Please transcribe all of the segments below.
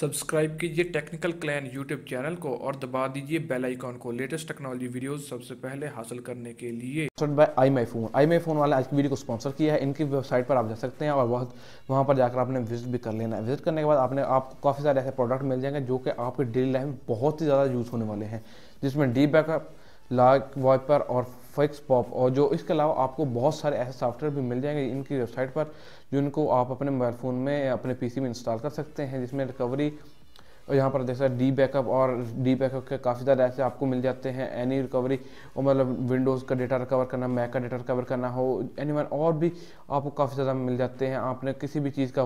subscribe कीजिए technical clan YouTube channel को और दबा दीजिए बेल आइकॉन को लेटेस्ट टेक्नोलॉजी वीडियोस सबसे पहले हासिल करने के लिए आई my phone I my phone वाले आज की वीडियो को स्पॉन्सर किया है इनकी वेबसाइट पर आप जा सकते हैं और बहुत वहाँ पर जाकर आपने विजिट भी कर लेना है विजिट करने के बाद आपने आपको काफ़ी सारे ऐसे प्रोडक्ट मिल जाएंगे जो कि आपके डेली लाइफ में बहुत ही ज़्यादा यूज़ होने वाले हैं जिसमें डी बैकअप लाइक वाइपर और फॉक्स पॉप और जो इसके अलावा आपको बहुत सारे ऐसे सॉफ्टवेयर भी मिल जाएंगे इनकी वेबसाइट पर जिनको आप अपने मोबाइल फ़ोन में अपने पीसी में इंस्टॉल कर सकते हैं जिसमें रिकवरी और यहाँ पर जैसे डी बैकअप और डी बैकअप के काफ़ी ज़्यादा ऐसे आपको मिल जाते हैं एनी रिकवरी और मतलब विंडोज़ का डेटा रिकवर करना मैक का डेटा रिकवर करना हो एनी और भी आपको काफ़ी ज़्यादा मिल जाते हैं आपने किसी भी चीज़ का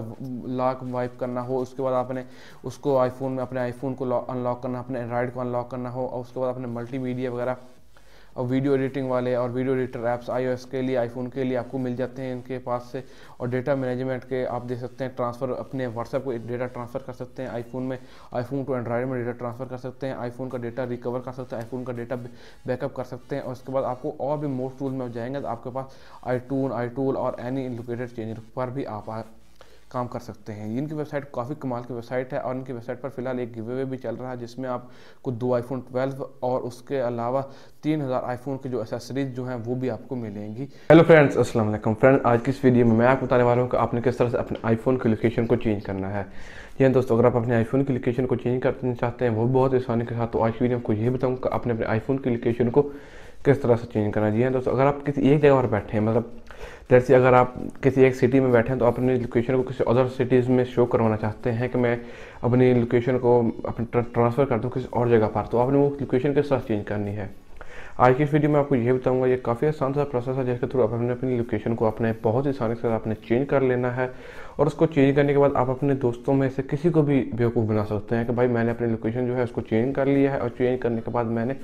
लॉक वाइप करना हो उसके बाद आपने उसको आईफोन में अपने आईफोन को अनलॉक करना अपने एंड्रॉयड को अनलॉक करना हो और उसके बाद अपने मल्टी वगैरह और वीडियो एडिटिंग वाले और वीडियो एडिटर ऐप्स आईओएस के लिए आईफोन के लिए आपको मिल जाते हैं इनके पास से और डेटा मैनेजमेंट के आप दे सकते हैं ट्रांसफ़र अपने व्हाट्सएप को डेटा ट्रांसफ़र कर सकते हैं आईफोन में आईफोन टू एंड्रॉयड में डेटा ट्रांसफ़र कर सकते हैं आईफोन का डेटा रिकवर कर सकते हैं आईफोन का डेटा बैकअप कर सकते हैं और उसके बाद आपको और भी मोस्ट टूल में जाएंगे तो आपके पास आई टून आई टूल और एनी लोकेटेड चेंजर पर भी आप काम कर सकते हैं इनकी वेबसाइट काफ़ी कमाल की वेबसाइट है और इनकी वेबसाइट पर फिलहाल एक गिवे वे भी चल रहा है जिसमें आपको दो आईफोन 12 और उसके अलावा तीन हज़ार आईफोन की जो एसेसरीज जो हैं वो भी आपको मिलेंगी हेलो फ्रेंड्स अस्सलाम वालेकुम फ्रेंड आज की इस वीडियो में मैं आपको बताने वाला हूँ कि आपने किस तरह से अपने आईफोन की लोकेशन को चेंज करना है यानी हाँ दोस्तों अगर आप अपने आईफोन की लोकेशन को चेंज करना चाहते हैं वो बहुत आसानी के साथ तो आज की वीडियो में आपको ये बताऊँ कि अपने अपने आईफोन की लोकेशन को किस तरह से चेंज करना जी हाँ दोस्तों अगर आप किसी एक जगह पर बैठे हैं मतलब जैसे अगर आप किसी एक सिटी में बैठे हैं तो आप अपनी लोकेशन को किसी अदर सिटीज़ में शो करवाना चाहते हैं कि मैं अपनी लोकेशन को अपने ट्रांसफ़र कर दूँ किसी और जगह पर तो आपने वो लोकेशन के साथ चेंज करनी है आज की इस वीडियो में आपको ये बताऊंगा ये काफ़ी आसान सा प्रोसेस है जिसके थ्रू आप अपने अपनी लोकेशन को अपने बहुत ही आसानी से आपने चेंज कर लेना है और उसको चेंज करने के बाद आप अपने दोस्तों में से किसी को भी बेवकूफ़ बना सकते हैं कि भाई मैंने अपनी लोकेशन जो है उसको चेंज कर लिया है और चेंज करने के बाद मैंने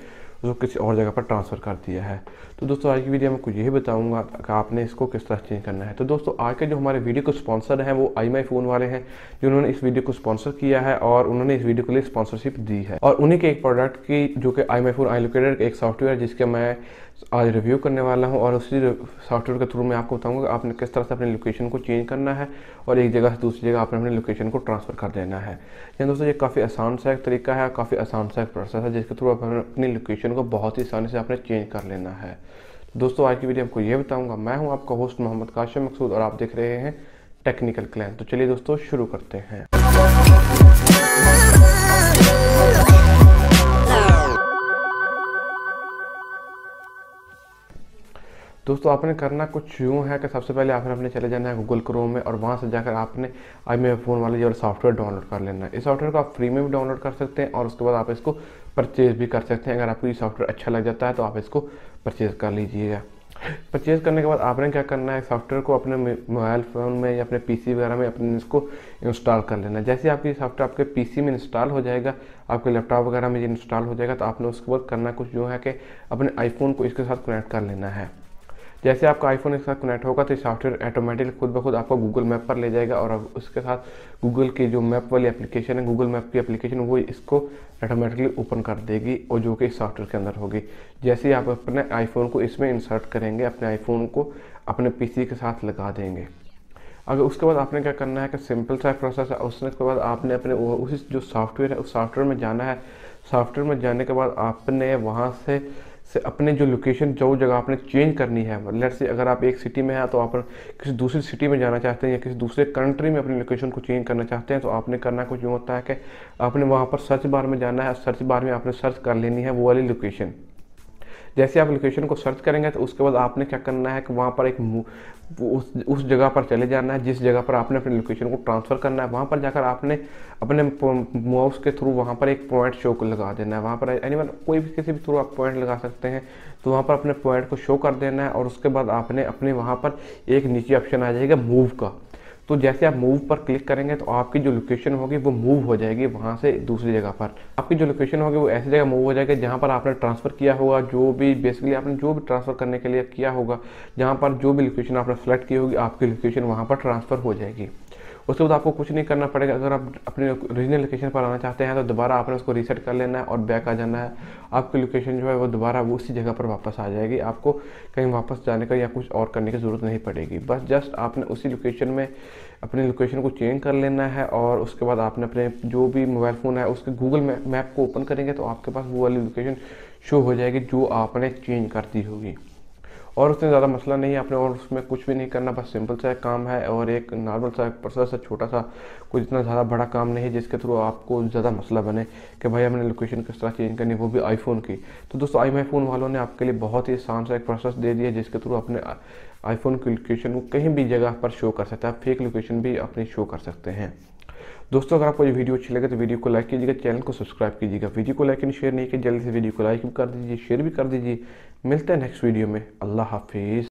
उसको किसी और जगह पर ट्रांसफ़र कर दिया है तो दोस्तों आज की वीडियो में कुछ यही बताऊंगा कि आपने इसको किस तरह चेंज करना है तो दोस्तों आज के जो हमारे वीडियो के स्पॉन्सर हैं वो आई माई फ़ोन वाले हैं जिन्होंने इस वीडियो को स्पॉन्सर किया है और उन्होंने इस वीडियो के लिए स्पॉन्सरशिप दी है और उन्हीं के एक प्रोडक्ट की जो कि I my phone I located एक सॉफ्टवेयर जिसके मैं आज रिव्यू करने वाला हूँ और उसी सॉफ्टवेयर के थ्रू मैं आपको बताऊँगा कि आपने किस तरह से अपने लोकेशन को चेंज करना है और एक जगह से दूसरी जगह आपने अपने लोकेशन को ट्रांसफ़र कर देना है या दोस्तों ये काफ़ी आसान सा एक तरीका है काफ़ी आसान सा एक प्रोसेस है जिसके थ्रू आप अपनी लोकेशन को बहुत ही आसानी से आपने चेंज कर लेना है दोस्तों आज की वीडियो आपको ये बताऊँगा मैं हूँ आपका होस्ट मोहम्मद काशिम मकसूद और आप देख रहे हैं टेक्निकल क्लैन तो चलिए दोस्तों शुरू करते हैं दोस्तों आपने करना कुछ यूँ है कि सबसे पहले आपने अपने चले जाना है गूगल क्रोम में और वहाँ से जाकर आपने आई मेरे फ़ोन वाले जो सॉफ्टवेयर डाउनलोड कर लेना है इस सॉफ्टवेयर को आप फ्री में भी डाउनलोड कर सकते हैं और उसके बाद आप इसको परचेज़ भी कर सकते हैं अगर आपको ये सॉफ्टवेयर अच्छा लग जाता है तो आप इसको परचेज़ कर लीजिएगा परचेज़ करने के बाद आपने क्या करना है सॉफ्टवेयर को अपने मोबाइल फ़ोन में या अपने पीसी वगैरह में अपने इसको इंस्टॉल कर लेना जैसे आपकी सॉफ्टवेयर आपके पीसी में इंस्टॉल हो जाएगा आपके लैपटॉप वगैरह में इंस्टॉल हो जाएगा तो आपने उसके बाद करना कुछ जो है कि अपने आईफोन को इसके साथ कनेक्ट कर लेना है जैसे आपका आईफोन के साथ कनेक्ट होगा तो सॉफ्टवेयर ऑटोमेटिकली खुद ब खुद आपको गूगल मैप पर ले जाएगा और उसके साथ गूगल की जो मैप वाली एप्लीकेशन है गूगल मैप की एप्लीकेशन वो इसको ऑटोमेटिकली ओपन कर देगी और जो कि इस सॉफ्टवेयर के अंदर होगी जैसे ही आप अपने आईफोन को इसमें इंसर्ट करेंगे अपने आईफोन को अपने पीसी के साथ लगा देंगे अगर उसके बाद आपने क्या करना है कि सिंपल सा प्रोसेस है उसके बाद आपने अपने उसी जो सॉफ्टवेयर है उस सॉफ्टवेयर में जाना है सॉफ्टवेयर में जाने के बाद आपने वहाँ से से अपने जो लोकेशन जो जगह आपने चेंज करनी है लेट से अगर आप एक सिटी में हैं तो आप किसी दूसरी सिटी में जाना चाहते हैं या किसी दूसरे कंट्री में अपनी लोकेशन को चेंज करना चाहते हैं तो आपने करना कुछ यूँ होता है कि आपने वहाँ पर सर्च बार में जाना है सर्च बार में आपने सर्च कर लेनी है वो वाली लोकेशन जैसे आप लोकेशन को सर्च करेंगे तो उसके बाद आपने क्या करना है कि वहाँ पर एक उस उस जगह पर चले जाना है जिस जगह पर आपने अपने लोकेशन को ट्रांसफ़र करना है वहाँ पर जाकर आपने अपने माउस के थ्रू वहाँ पर एक पॉइंट शो को लगा देना है वहाँ पर एनीवन कोई भी किसी भी थ्रू आप पॉइंट लगा सकते हैं तो वहाँ पर अपने पॉइंट को शो कर देना है और उसके बाद आपने अपने वहाँ पर एक नीचे ऑप्शन आ जाएगा मूव का तो जैसे आप मूव पर क्लिक करेंगे तो आपकी जो लोकेशन होगी वो मूव हो जाएगी वहाँ से दूसरी जगह पर आपकी जो लोकेशन होगी वो ऐसी जगह मूव हो जाएगी जहाँ पर आपने ट्रांसफ़र किया होगा जो भी बेसिकली आपने जो भी ट्रांसफ़र करने के लिए किया होगा जहाँ पर जो भी लोकेशन आपने सेलेक्ट की होगी आपकी लोकेशन वहाँ पर ट्रांसफ़र हो जाएगी उसके बाद आपको कुछ नहीं करना पड़ेगा अगर आप अपने ओरिजिनल लोकेशन पर आना चाहते हैं तो दोबारा आपने उसको रीसेट कर लेना है और बैक आ जाना है आपकी लोकेशन जो है वो दोबारा वो उसी जगह पर वापस आ जाएगी आपको कहीं वापस जाने का या कुछ और करने की ज़रूरत नहीं पड़ेगी बस जस्ट आपने उसी लोकेशन में अपनी लोकेशन को चेंज कर लेना है और उसके बाद आपने अपने जो भी मोबाइल फ़ोन है उसके गूगल मैप को ओपन करेंगे तो आपके पास वो वाली लोकेशन शो हो जाएगी जो आपने चेंज कर दी होगी और उसमें ज़्यादा मसला नहीं है आपने और उसमें कुछ भी नहीं करना बस सिंपल सा एक काम है और एक नॉर्मल सा प्रोसेस है छोटा सा कुछ इतना ज़्यादा बड़ा काम नहीं है जिसके थ्रू आपको ज़्यादा मसला बने कि भाई हमने लोकेशन किस तरह चेंज करनी वो भी आईफोन की तो दोस्तों आई माई फोन वालों ने आपके लिए बहुत ही आसान सा एक प्रोसेस दे दिया जिसके थ्रू अपने आईफोन की लोकेशन को कहीं भी जगह पर शो कर सकते हैं आप फेक लोकेशन भी अपनी शो कर सकते हैं दोस्तों अगर आपको ये वीडियो अच्छी लगे तो वीडियो को लाइक कीजिएगा चैनल को सब्सक्राइब कीजिएगा वीडियो को लाइक एंड शेयर नहीं किया जल्दी से वीडियो को लाइक भी कर दीजिए शेयर भी कर दीजिए मिलते हैं नेक्स्ट वीडियो में अल्लाह हाफिज़